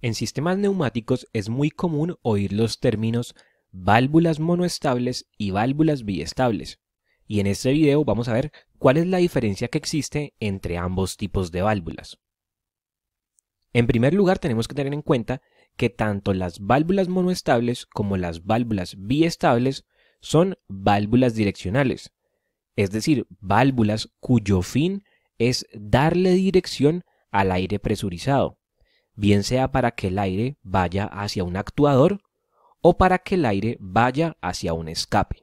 En sistemas neumáticos es muy común oír los términos válvulas monoestables y válvulas biestables. Y en este video vamos a ver cuál es la diferencia que existe entre ambos tipos de válvulas. En primer lugar tenemos que tener en cuenta que tanto las válvulas monoestables como las válvulas biestables son válvulas direccionales, es decir, válvulas cuyo fin es darle dirección al aire presurizado bien sea para que el aire vaya hacia un actuador o para que el aire vaya hacia un escape.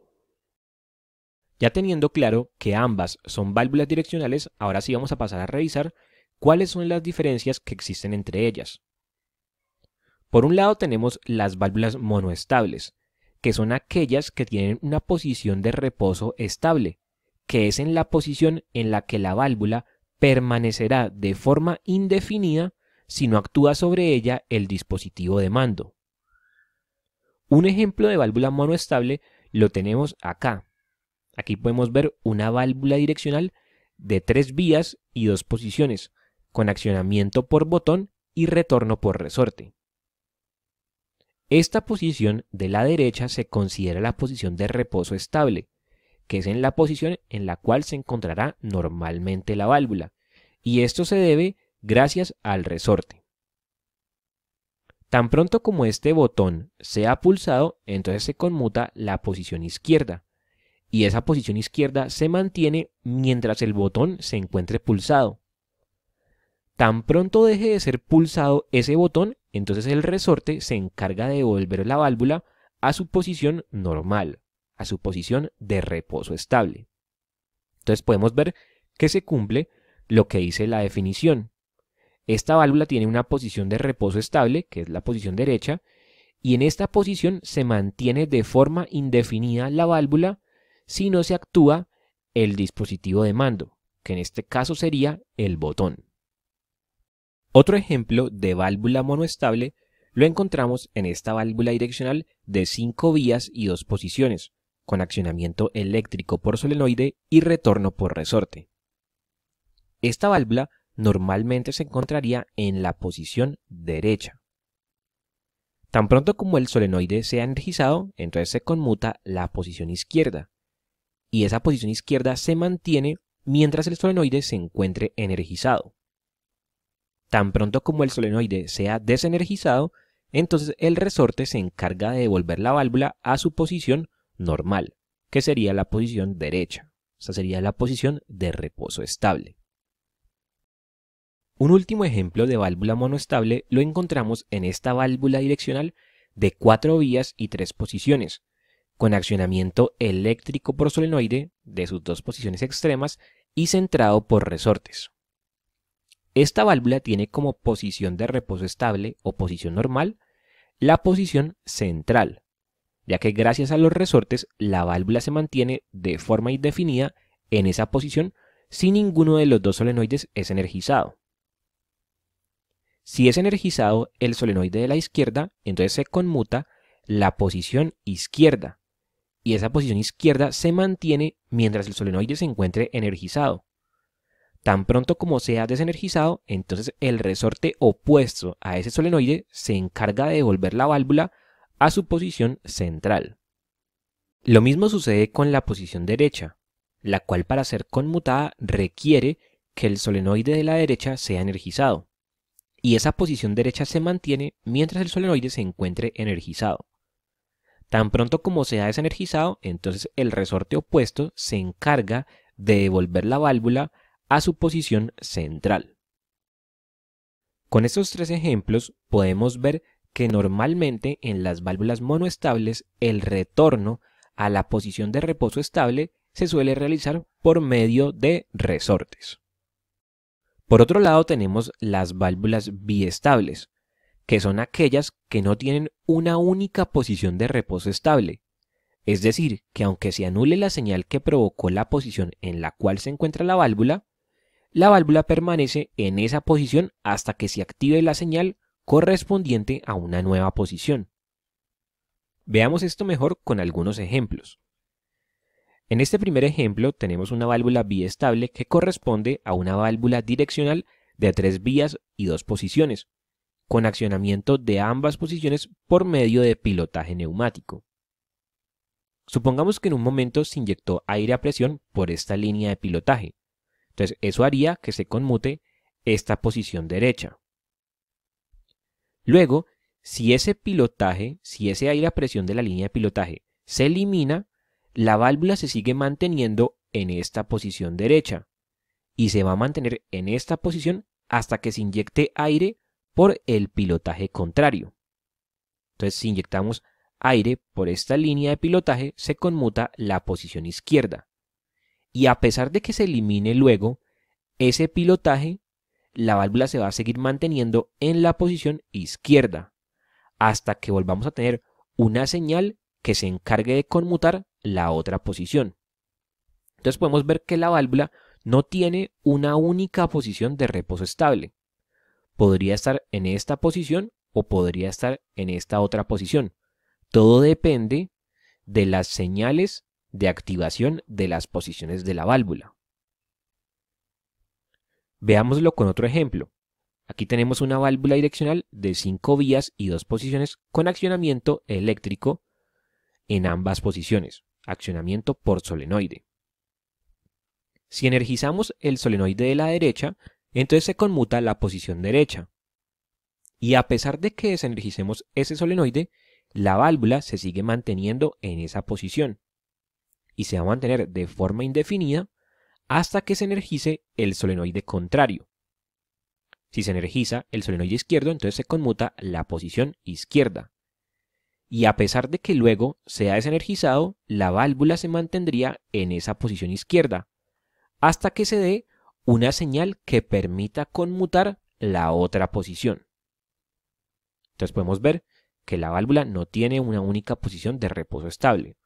Ya teniendo claro que ambas son válvulas direccionales, ahora sí vamos a pasar a revisar cuáles son las diferencias que existen entre ellas. Por un lado tenemos las válvulas monoestables, que son aquellas que tienen una posición de reposo estable, que es en la posición en la que la válvula permanecerá de forma indefinida no actúa sobre ella el dispositivo de mando. Un ejemplo de válvula monoestable lo tenemos acá. Aquí podemos ver una válvula direccional de tres vías y dos posiciones, con accionamiento por botón y retorno por resorte. Esta posición de la derecha se considera la posición de reposo estable, que es en la posición en la cual se encontrará normalmente la válvula, y esto se debe gracias al resorte. Tan pronto como este botón sea pulsado, entonces se conmuta la posición izquierda y esa posición izquierda se mantiene mientras el botón se encuentre pulsado. Tan pronto deje de ser pulsado ese botón, entonces el resorte se encarga de devolver la válvula a su posición normal, a su posición de reposo estable. Entonces podemos ver que se cumple lo que dice la definición. Esta válvula tiene una posición de reposo estable, que es la posición derecha, y en esta posición se mantiene de forma indefinida la válvula si no se actúa el dispositivo de mando, que en este caso sería el botón. Otro ejemplo de válvula monoestable lo encontramos en esta válvula direccional de 5 vías y 2 posiciones, con accionamiento eléctrico por solenoide y retorno por resorte. Esta válvula normalmente se encontraría en la posición derecha. Tan pronto como el solenoide sea energizado, entonces se conmuta la posición izquierda, y esa posición izquierda se mantiene mientras el solenoide se encuentre energizado. Tan pronto como el solenoide sea desenergizado, entonces el resorte se encarga de devolver la válvula a su posición normal, que sería la posición derecha. Esa sería la posición de reposo estable. Un último ejemplo de válvula monoestable lo encontramos en esta válvula direccional de cuatro vías y tres posiciones, con accionamiento eléctrico por solenoide de sus dos posiciones extremas y centrado por resortes. Esta válvula tiene como posición de reposo estable o posición normal la posición central, ya que gracias a los resortes la válvula se mantiene de forma indefinida en esa posición si ninguno de los dos solenoides es energizado. Si es energizado el solenoide de la izquierda, entonces se conmuta la posición izquierda. Y esa posición izquierda se mantiene mientras el solenoide se encuentre energizado. Tan pronto como sea desenergizado, entonces el resorte opuesto a ese solenoide se encarga de devolver la válvula a su posición central. Lo mismo sucede con la posición derecha, la cual para ser conmutada requiere que el solenoide de la derecha sea energizado y esa posición derecha se mantiene mientras el solenoide se encuentre energizado. Tan pronto como se ha desenergizado, entonces el resorte opuesto se encarga de devolver la válvula a su posición central. Con estos tres ejemplos podemos ver que normalmente en las válvulas monoestables el retorno a la posición de reposo estable se suele realizar por medio de resortes. Por otro lado tenemos las válvulas biestables, que son aquellas que no tienen una única posición de reposo estable. Es decir, que aunque se anule la señal que provocó la posición en la cual se encuentra la válvula, la válvula permanece en esa posición hasta que se active la señal correspondiente a una nueva posición. Veamos esto mejor con algunos ejemplos. En este primer ejemplo tenemos una válvula biestable que corresponde a una válvula direccional de tres vías y dos posiciones, con accionamiento de ambas posiciones por medio de pilotaje neumático. Supongamos que en un momento se inyectó aire a presión por esta línea de pilotaje. Entonces eso haría que se conmute esta posición derecha. Luego, si ese pilotaje, si ese aire a presión de la línea de pilotaje se elimina, la válvula se sigue manteniendo en esta posición derecha y se va a mantener en esta posición hasta que se inyecte aire por el pilotaje contrario. Entonces, si inyectamos aire por esta línea de pilotaje, se conmuta la posición izquierda. Y a pesar de que se elimine luego ese pilotaje, la válvula se va a seguir manteniendo en la posición izquierda, hasta que volvamos a tener una señal que se encargue de conmutar la otra posición. Entonces podemos ver que la válvula no tiene una única posición de reposo estable. Podría estar en esta posición o podría estar en esta otra posición. Todo depende de las señales de activación de las posiciones de la válvula. Veámoslo con otro ejemplo. Aquí tenemos una válvula direccional de 5 vías y dos posiciones con accionamiento eléctrico en ambas posiciones accionamiento por solenoide. Si energizamos el solenoide de la derecha, entonces se conmuta la posición derecha. Y a pesar de que desenergicemos ese solenoide, la válvula se sigue manteniendo en esa posición y se va a mantener de forma indefinida hasta que se energice el solenoide contrario. Si se energiza el solenoide izquierdo, entonces se conmuta la posición izquierda y a pesar de que luego sea desenergizado, la válvula se mantendría en esa posición izquierda, hasta que se dé una señal que permita conmutar la otra posición. Entonces podemos ver que la válvula no tiene una única posición de reposo estable.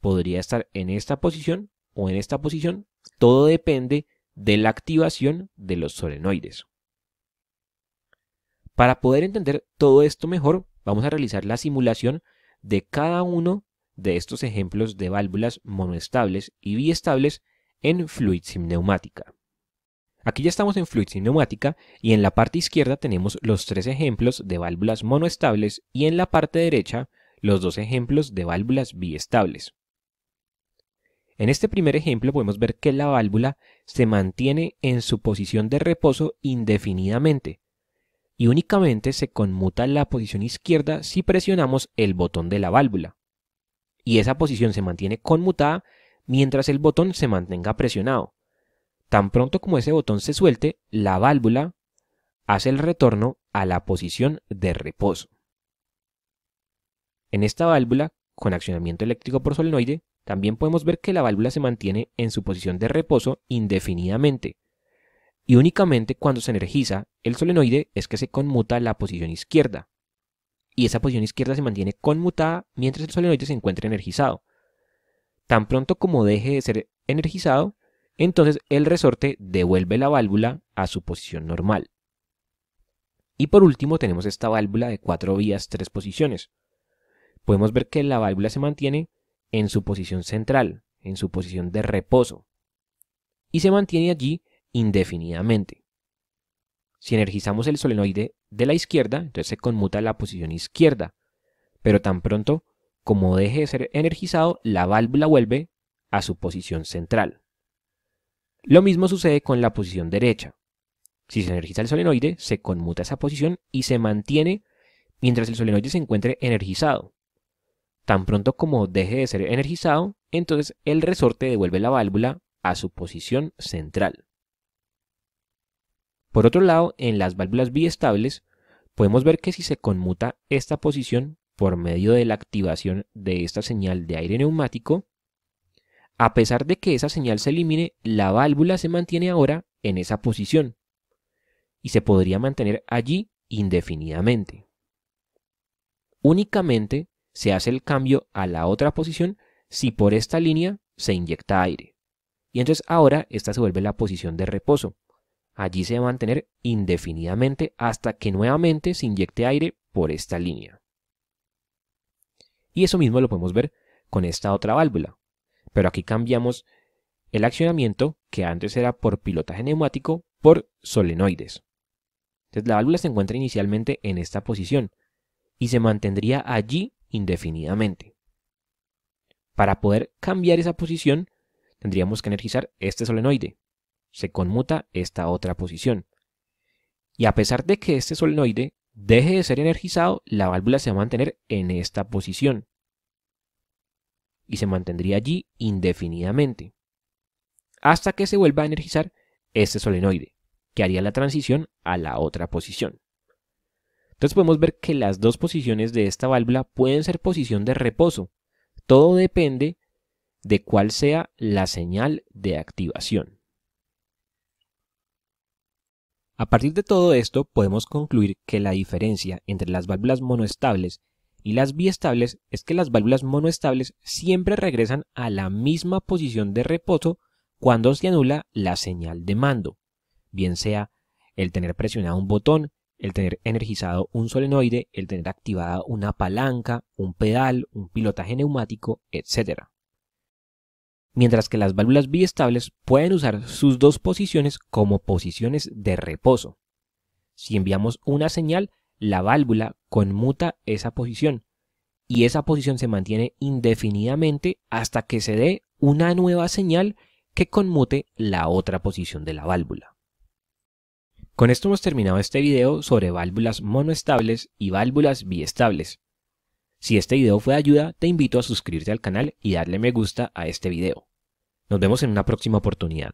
Podría estar en esta posición o en esta posición, todo depende de la activación de los solenoides. Para poder entender todo esto mejor, vamos a realizar la simulación de cada uno de estos ejemplos de válvulas monoestables y biestables en Fluid sin Neumática. Aquí ya estamos en Fluid sin Neumática y en la parte izquierda tenemos los tres ejemplos de válvulas monoestables y en la parte derecha los dos ejemplos de válvulas biestables. En este primer ejemplo podemos ver que la válvula se mantiene en su posición de reposo indefinidamente, y únicamente se conmuta la posición izquierda si presionamos el botón de la válvula. Y esa posición se mantiene conmutada mientras el botón se mantenga presionado. Tan pronto como ese botón se suelte, la válvula hace el retorno a la posición de reposo. En esta válvula, con accionamiento eléctrico por solenoide, también podemos ver que la válvula se mantiene en su posición de reposo indefinidamente, y únicamente cuando se energiza el solenoide es que se conmuta la posición izquierda. Y esa posición izquierda se mantiene conmutada mientras el solenoide se encuentra energizado. Tan pronto como deje de ser energizado, entonces el resorte devuelve la válvula a su posición normal. Y por último tenemos esta válvula de cuatro vías, tres posiciones. Podemos ver que la válvula se mantiene en su posición central, en su posición de reposo. Y se mantiene allí indefinidamente. Si energizamos el solenoide de la izquierda, entonces se conmuta la posición izquierda, pero tan pronto como deje de ser energizado, la válvula vuelve a su posición central. Lo mismo sucede con la posición derecha. Si se energiza el solenoide, se conmuta esa posición y se mantiene mientras el solenoide se encuentre energizado. Tan pronto como deje de ser energizado, entonces el resorte devuelve la válvula a su posición central. Por otro lado, en las válvulas biestables, podemos ver que si se conmuta esta posición por medio de la activación de esta señal de aire neumático, a pesar de que esa señal se elimine, la válvula se mantiene ahora en esa posición y se podría mantener allí indefinidamente. Únicamente se hace el cambio a la otra posición si por esta línea se inyecta aire. Y entonces ahora esta se vuelve la posición de reposo allí se va a mantener indefinidamente hasta que nuevamente se inyecte aire por esta línea. Y eso mismo lo podemos ver con esta otra válvula, pero aquí cambiamos el accionamiento que antes era por pilotaje neumático por solenoides. Entonces la válvula se encuentra inicialmente en esta posición y se mantendría allí indefinidamente. Para poder cambiar esa posición tendríamos que energizar este solenoide, se conmuta esta otra posición. Y a pesar de que este solenoide deje de ser energizado, la válvula se va a mantener en esta posición. Y se mantendría allí indefinidamente. Hasta que se vuelva a energizar este solenoide, que haría la transición a la otra posición. Entonces podemos ver que las dos posiciones de esta válvula pueden ser posición de reposo. Todo depende de cuál sea la señal de activación. A partir de todo esto podemos concluir que la diferencia entre las válvulas monoestables y las biestables es que las válvulas monoestables siempre regresan a la misma posición de reposo cuando se anula la señal de mando, bien sea el tener presionado un botón, el tener energizado un solenoide, el tener activada una palanca, un pedal, un pilotaje neumático, etc mientras que las válvulas biestables pueden usar sus dos posiciones como posiciones de reposo. Si enviamos una señal, la válvula conmuta esa posición y esa posición se mantiene indefinidamente hasta que se dé una nueva señal que conmute la otra posición de la válvula. Con esto hemos terminado este video sobre válvulas monoestables y válvulas biestables. Si este video fue de ayuda, te invito a suscribirte al canal y darle me gusta a este video. Nos vemos en una próxima oportunidad.